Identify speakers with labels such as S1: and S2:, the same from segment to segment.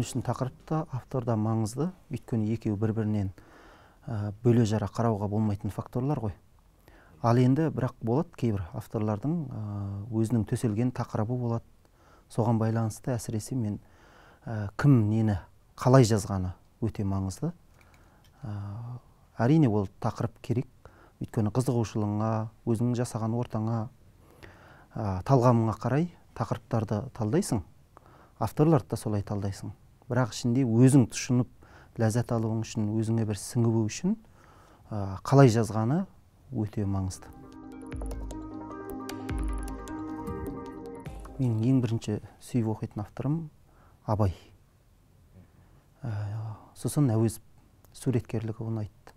S1: мен үшін тақырып та автор да маңызды өйткені екеуі бір бірінен ә, бөле жара қарауға болмайтын факторлар ғой ал енді бірақ болады кейбір авторлардың өзінің төселген тақырыбы болады соған байланысты әсіресе мен кім нені қалай жазғаны өте маңызды ә, әрине ол тақырып керек өйткені қызығушылығыңа өзіңнің жасаған ортаңа ә, талғамыңа қарай тақырыптарды талдайсың авторларды да солай талдайсың бірақ ішінде өзің тұшынып ләззат алуың үшін өзіңе бір сіңіру үшін ә, қалай жазғаны өте маңызды менің ең бірінші сүйіп оқитын авторым абай ә, сосын әуезов суреткерлігі ұнайды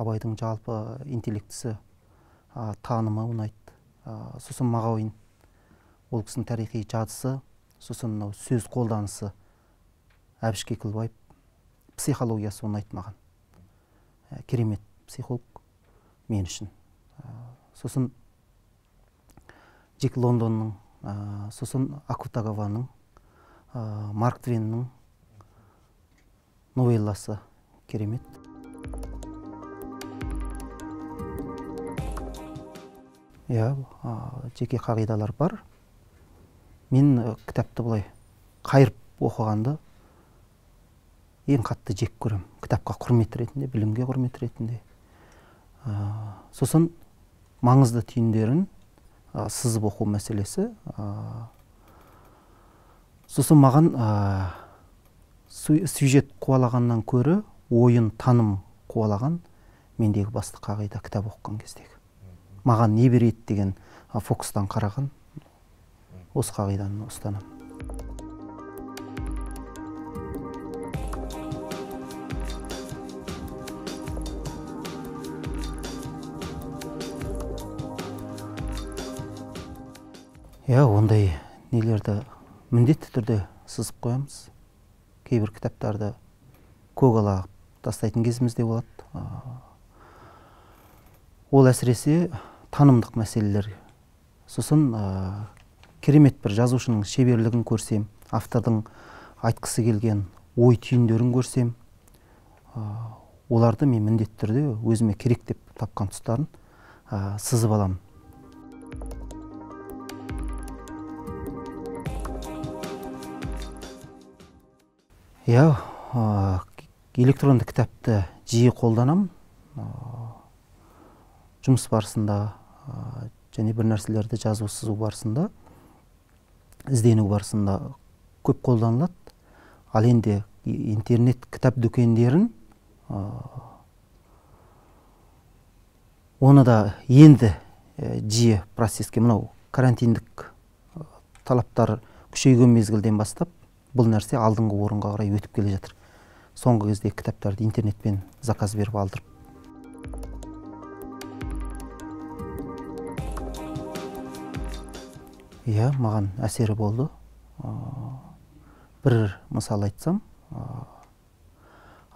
S1: абайдың жалпы интеллектісі ә, танымы ұнайды ә, сосын мағауин ол кісінің тарихи жадысы сосын мынау сөз қолданысы әбіш кекілбаев психологиясы ұнайды маған ә, керемет психолог мен үшін ә, сосын джек лондонның ә, сосын акутагаваның ә, марк твеннің новелласы керемет иә жеке қағидалар бар мен ә, кітапты былай қайырып оқығанды ең қатты жек көрем кітапқа құрмет ретінде білімге құрмет ретінде ә, сосын маңызды түйіндерін ә, сызып оқу мәселесі ә, сосын маған ә, сюжет қуалағаннан көрі ойын таным қуалаған мендегі басты қағида кітап оқыған кездегі маған не береді деген фокустан қараған осы қағиданы ұстанамын иә ондай нелерді міндетті түрде сызып қоямыз кейбір кітаптарды көгала тастайтын кезіміз де болады ол әсіресе танымдық мәселелер сосын ә, керемет бір жазушының шеберлігін көрсем автордың айтқысы келген ой түйіндерін көрсем ә, оларды мен міндетті түрде өзіме керек деп тапқан тұстарын ә, сызып аламын иә электронды кітапты жиі қолданамын жұмыс барысында және бір нәрселерді жазу сызу барысында іздену барысында көп қолданылады ал енді интернет кітап дүкендерін оны да енді жиі процеске мынау карантиндік талаптар күшейген мезгілден бастап бұл нәрсе алдыңғы орынға қарай өтіп келе жатыр соңғы кезде кітаптарды интернетпен заказ беріп алдырып иә маған әсері болды ә, бір мысал айтсам ә,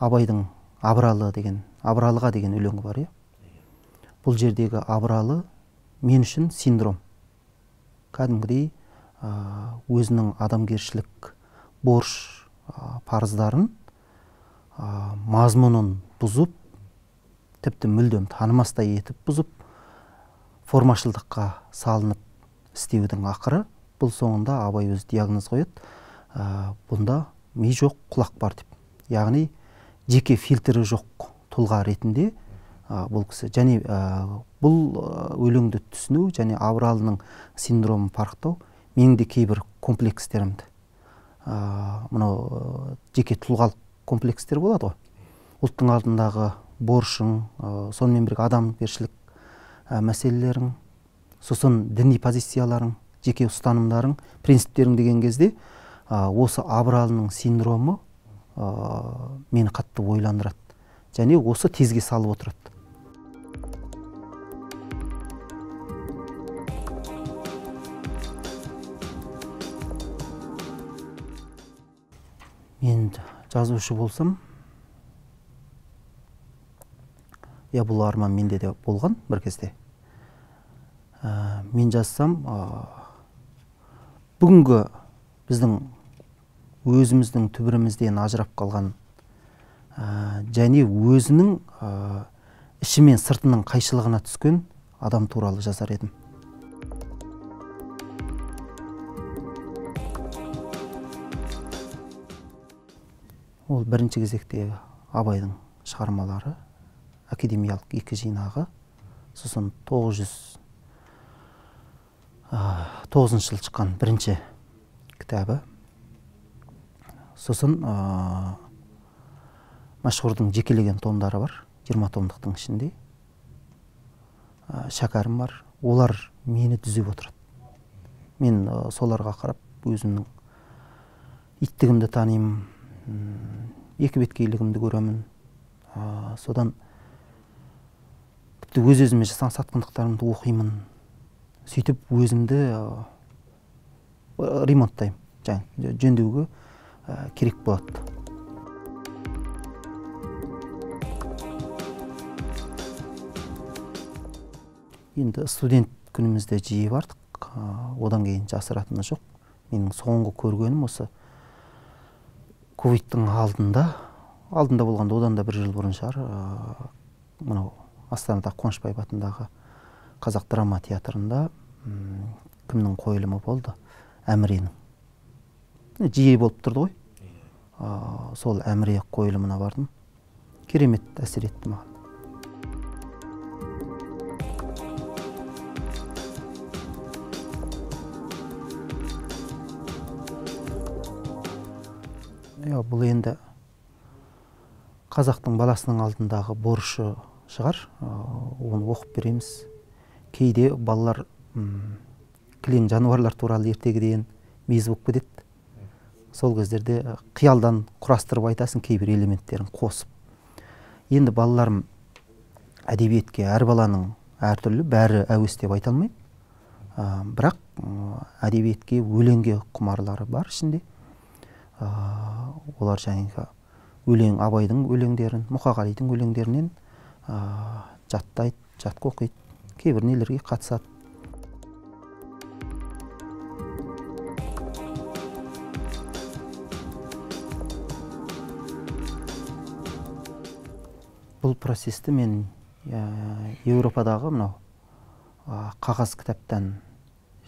S1: абайдың абралы деген абралыға деген өлеңі бар иә бұл жердегі абралы мен үшін синдром кәдімгідей ә, өзінің адамгершілік борыш парыздарын мазмұнын бұзып тіпті мүлдем танымастай етіп бұзып формашылдыққа салынып істеудің ақыры бұл соңында абай өзі диагноз қояды ә, бұнда ми жоқ құлақ бар деп яғни жеке фильтрі жоқ тұлға ретінде ә, бұл кісі және бұл өлеңді түсіну және авралының синдромын парықтау менің де кейбір комплекстерімді мынау э, жеке тұлғалық комплекстер болады ғой ұлттың алдындағы борышың э, сонымен бірге адамгершілік э, мәселелерің сосын діни позицияларың жеке ұстанымдарың принциптерің деген кезде осы абыралының синдромы мені қатты ойландырады және осы тезге салып отырады мен жазушы болсам иә бұл арман менде де болған бір кезде ә, мен жазсам ә, бүгінгі біздің өзіміздің түбірімізден ажырап қалған ә, және өзінің іші мен сыртының қайшылығына түскен адам туралы жазар едім ол бірінші кезекте абайдың шығармалары академиялық екі жинағы сосын тоғыз жүз тоғызыншы жылы шыққан бірінші кітабы сосын ә, жекелеген томдары бар жиырма томдықтың ішінде ә, шәкәрім бар олар мені түзеп отырады мен соларға қарап өзімнің иттігімді танимын екі беткейлігімді көремін ә, содан тіпті өз өзіме жасаған сатқындықтарымды оқимын сөйтіп өзімді ремонттаймын жаңа жөндеуге керек болады енді студент күнімізде жиі бардық одан кейін жасыратыны жоқ менің соңғы көргенім осы ковидтің алдында алдында болғанда одан да бір жыл бұрын шығар мынау астанада қуанышбаев атындағы қазақ драма театрында кімнің қойылымы болды әміренің жиі болып тұрды ғой иә. сол әміре қойылымына бардым керемет әсер етті маған бұл енді қазақтың баласының алдындағы борышы шығар оны оқып береміз кейде балалар кілең жануарлар туралы ертегіден мез болып кетеді сол кездерде қиялдан құрастырып айтасың кейбір элементтерін қосып енді балаларым әдебиетке әр баланың әртүрлі бәрі әуес деп айта алмаймын бірақ әдебиетке өлеңге құмарлары бар ішінде олар жаңағы өлең абайдың өлеңдерін мұқағалидың өлеңдерінен жаттайды жатқа оқиды кейбір нелерге қатысады бұл процесті мен ә, еуропадағы мынау қағаз кітаптан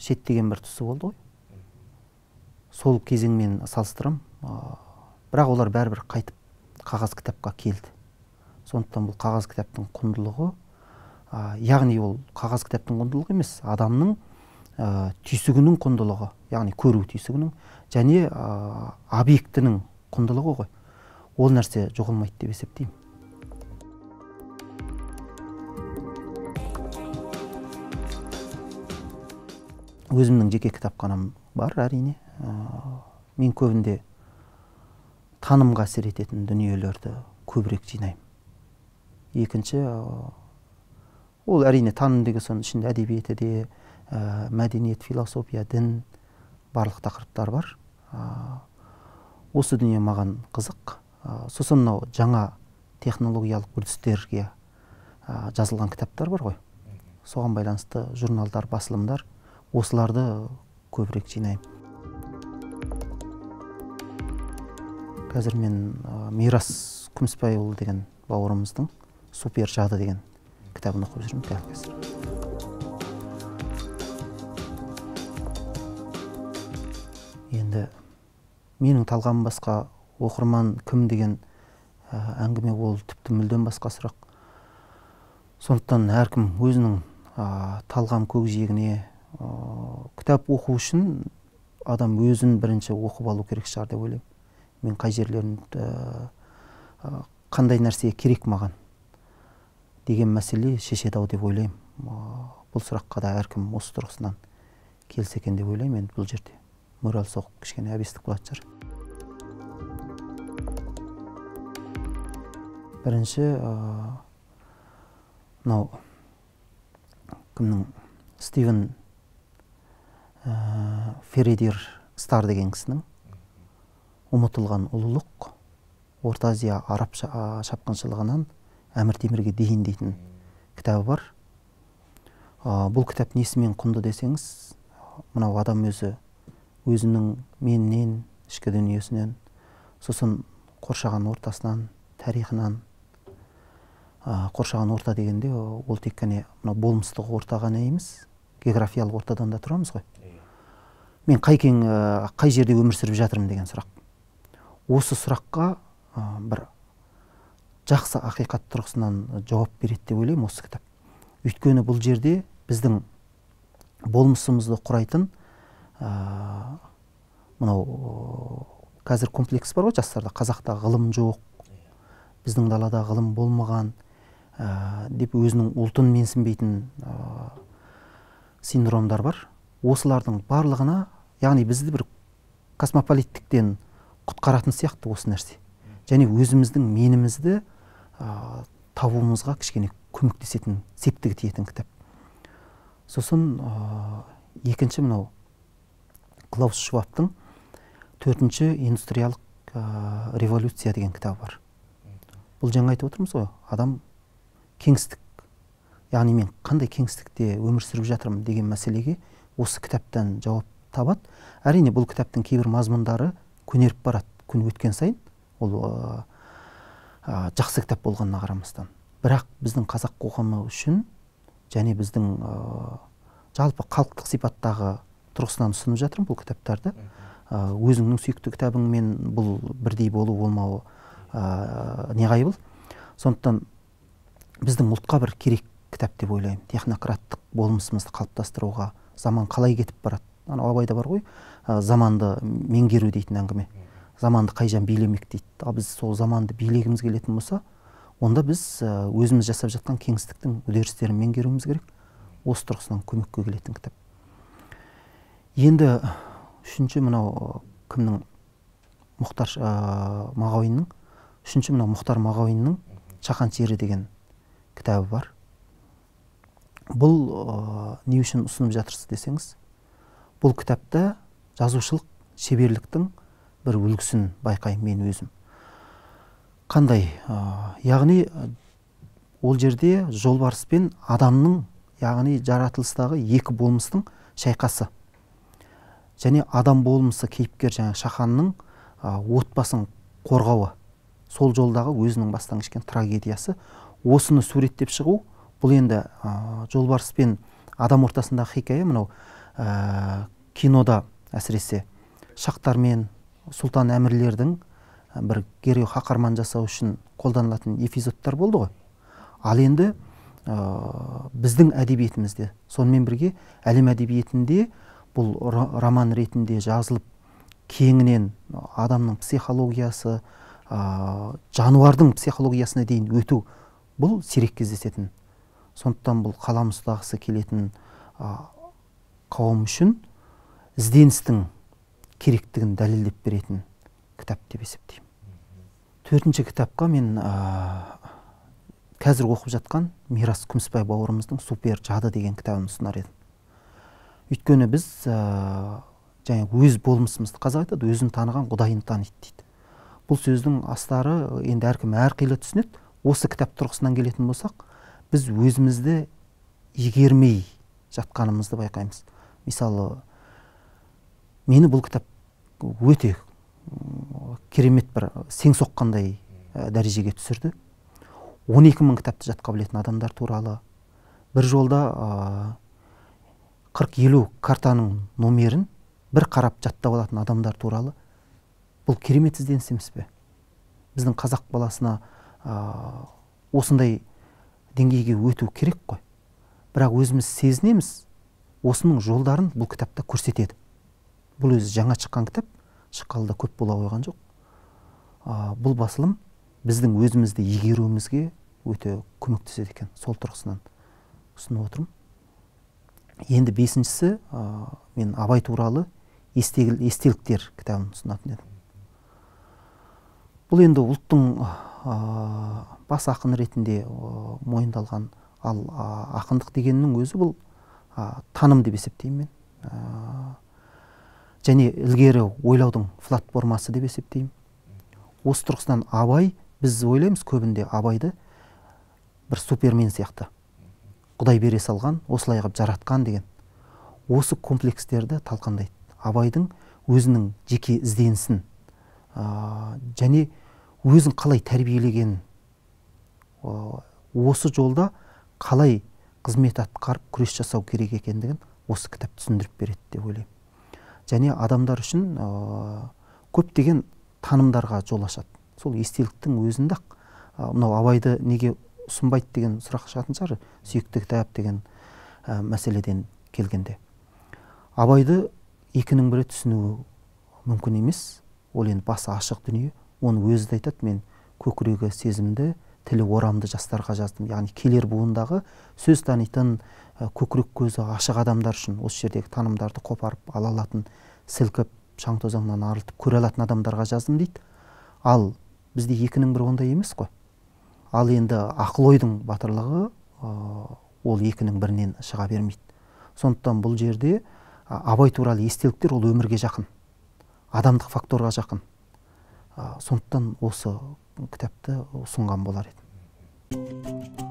S1: шеттеген бір тұсы болды ғой сол кезеңмен салыстырам бірақ олар бәрібір қайтып қағаз кітапқа келді сондықтан бұл қағаз кітаптың құндылығы яғни ол қағаз кітаптың құндылығы емес адамның ә, түйсігінің құндылығы яғни көру түйсігінің және ә, объектінің құндылығы ғой ол нәрсе жоғалмайды деп есептеймін өзімнің жеке кітапханам бар әрине мен көбінде танымға әсер ететін дүниелерді көбірек жинаймын екінші ол әрине таным деген соның ішінде әдебиеті де ә, мәдениет философия дін барлық тақырыптар бар ә, осы дүние маған қызық ә, сосын мынау жаңа технологиялық үрдістерге ә, жазылған кітаптар бар ғой соған байланысты журналдар басылымдар осыларды көбірек жинаймын қазір мен ә, мирас күмісбайұлы деген бауырымыздың супер жады деген кітабын оқып жүрмін дәл енді менің талғамым басқа оқырман кім деген әңгіме ол тіпті мүлдем басқа сұрақ сондықтан әркім өзінің ә, талғам көкжиегіне ә, кітап оқу үшін адам өзін бірінші оқып алу керек шығар деп ойлаймын мен қай жерлерін э, э, қандай нәрсе керек маған деген мәселе шешеді ау деп ойлаймын бұл сұраққа да әркім осы тұрғысынан келсе екен деп ойлаймын енді бұл жерде мораль соғып кішкене әбестік болатын шығар бірінші э, мынау кімнің стивен ә, фередир стар деген кісінің ұмытылған ұлылық орта азия араб шапқыншылығынан әмір темірге дейін дейтін кітабы бар бұл кітап несімен құнды десеңіз мынау адам өзі өзінің менінен ішкі дүниесінен сосын қоршаған ортасынан тарихынан қоршаған орта дегенде ол тек қана мынау болмыстық орта ғана емес географиялық ортадан да тұрамыз ғой иә. мен қай кең қай жерде өмір сүріп жатырмын деген сұрақ осы сұраққа бір жақсы ақиқат тұрғысынан жауап береді деп ойлаймын осы кітап өйткені бұл жерде біздің болмысымызды құрайтын ә, мынау қазір комплекс бар ғой жастарда қазақта ғылым жоқ біздің далада ғылым болмаған деп өзінің ұлтын менсінбейтін ә, синдромдар бар осылардың барлығына яғни бізді бір космополиттіктен құтқаратын сияқты осы нәрсе және өзіміздің менімізді ә, табуымызға кішкене көмектесетін септігі тиетін кітап сосын ә, екінші мынау клаус Шуаптың төртінші индустриялық революция деген кітабы бар бұл жаңа айтып отырмыз ғой адам кеңістік яғни мен қандай кеңістікте өмір сүріп жатырмын деген мәселеге осы кітаптан жауап табады әрине бұл кітаптың кейбір мазмұндары көнеріп барады күн өткен сайын ол ә, жақсы кітап болғанына қарамастан бірақ біздің қазақ қоғамы үшін және біздің ә, жалпы халықтық сипаттағы тұрғысынан ұсынып жатырмын бұл кітаптарды өзіңнің сүйікті кітабыңмен бұл бірдей болу болмауы ә, неғайбыл сондықтан біздің ұлтқа бір керек кітап деп ойлаймын технократтық болмысымызды қалыптастыруға заман қалай кетіп барады анау абайда бар ғой Ә, заманды меңгеру дейтін әңгіме заманды қай жан билемек дейді ал біз сол заманды билегіміз келетін болса онда біз ә, өзіміз жасап жатқан кеңістіктің үдерістерін меңгеруіміз керек осы тұрғысынан көмекке келетін кітап енді үшінші мынау кімнің мұхтар ә, мағауиннің үшінші мынау мұхтар мағауиннің шақан шері деген кітабы бар бұл ә, не үшін ұсынып жатырсыз десеңіз бұл кітапта жазушылық шеберліктің бір үлгісін байқаймын мен өзім қандай яғни ол жерде жолбарыс пен адамның яғни жаратылыстағы екі болмыстың шайқасы және адам болмысы кейіпкер жаңағы шаханның ә, отбасын қорғауы сол жолдағы өзінің бастан кешкен трагедиясы осыны суреттеп шығу бұл енді ә, жолбарыс пен адам ортасындағы хикая мынау ә, кинода әсіресе шақтар мен сұлтан әмірлердің бір герой қаһарман жасау үшін қолданылатын эпизодтар болды ғой ал енді ә, біздің әдебиетімізде сонымен бірге әлем әдебиетінде бұл роман ретінде жазылып кеңінен адамның психологиясы ә, жануардың психологиясына дейін өту бұл сирек кездесетін сондықтан бұл қалам ұстағысы келетін ә, қауым үшін ізденістің керектігін дәлелдеп беретін кітап деп есептеймін төртінші кітапқа мен ә, қазір оқып жатқан мирас күмісбай бауырымыздың супер жады деген кітабын ұсынар едім өйткені біз ә, өз болмысымызды қазақ айтады өзін таныған құдайын таниды дейді бұл сөздің астары енді әркім әрқилы түсінеді осы кітап тұрғысынан келетін болсақ біз өзімізді игермей жатқанымызды байқаймыз мысалы мені бұл кітап өте керемет бір сең соққандай дәрежеге түсірді 12 екі мың кітапты жатқа білетін адамдар туралы бір жолда қырық елу картаның номерін бір қарап жаттап алатын адамдар туралы бұл керемет ізденіс емес пе біздің қазақ баласына осындай деңгейге өту керек қой бірақ өзіміз сезінеміз осының жолдарын бұл кітапта көрсетеді бұл өзі жаңа шыққан кітап шыққалы да көп бола қойған жоқ бұл басылым біздің өзімізді игеруімізге өте көмектеседі екен сол тұрғысынан ұсынып отырмын енді бесіншісі ә, мен абай туралы естегіл, естеліктер кітабын ұсынатын едім бұл енді ұлттың ә, бас ақын ретінде мойындалған ал ақындық дегеннің өзі бұл ә, таным деп есептеймін мен және ілгері ойлаудың платформасы деп есептеймін осы тұрғысынан абай біз ойлаймыз көбінде абайды бір супермен сияқты құдай бере салған осылай қылып жаратқан деген осы комплекстерді талқандайды абайдың өзінің жеке ізденісін ә, және өзін қалай тәрбиелеген осы жолда қалай қызмет атқарып күрес жасау керек екендігін осы кітап түсіндіріп береді деп ойлаймын және адамдар үшін көптеген танымдарға жол ашады сол естеліктің өзінде ақ мынау абайды неге ұсынбайды деген сұрақ шығатын шығар сүйікті кітап деген мәселеден келгенде абайды екінің бірі түсінуі мүмкін емес ол енді басы ашық дүние оны өзі де айтады мен көкірегі сезімді тілі орамды жастарға жаздым яғни келер буындағы сөз танитын көкірек көзі ашық адамдар үшін осы жердегі танымдарды қопарып ала алатын сілкіп шаң тозаңнан арылтып көре алатын адамдарға жаздым дейді ал бізде екінің бірі ондай емес қой ал енді ақыл ойдың батырлығы ол екінің бірінен шыға бермейді сондықтан бұл жерде абай туралы естеліктер ол өмірге жақын адамдық факторға жақын сондықтан осы кітапты ұсынған болар едім